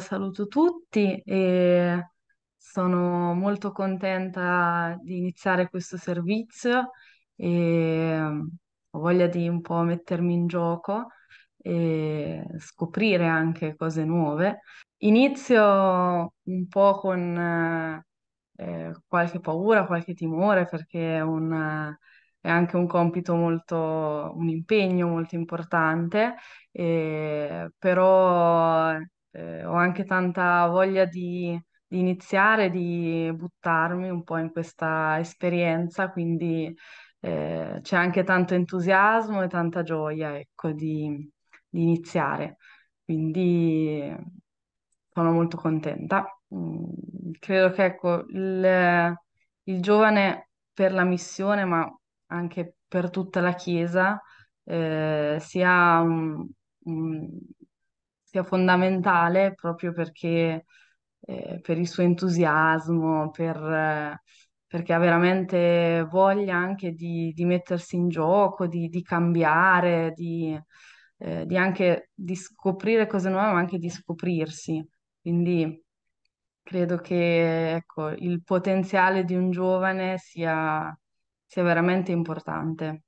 saluto tutti e sono molto contenta di iniziare questo servizio e ho voglia di un po' mettermi in gioco e scoprire anche cose nuove. Inizio un po' con eh, qualche paura, qualche timore perché è, un, è anche un compito molto, un impegno molto importante, eh, però eh, ho anche tanta voglia di, di, iniziare, di buttarmi un po' in questa esperienza, quindi eh, c'è anche tanto entusiasmo e tanta gioia, ecco, di, di iniziare. Quindi sono molto contenta. Mm, credo che ecco, il, il giovane per la missione, ma anche per tutta la Chiesa, eh, sia un, un, sia fondamentale proprio perché eh, per il suo entusiasmo, per, eh, perché ha veramente voglia anche di, di mettersi in gioco, di, di cambiare, di, eh, di, anche di scoprire cose nuove, ma anche di scoprirsi. Quindi credo che ecco, il potenziale di un giovane sia, sia veramente importante.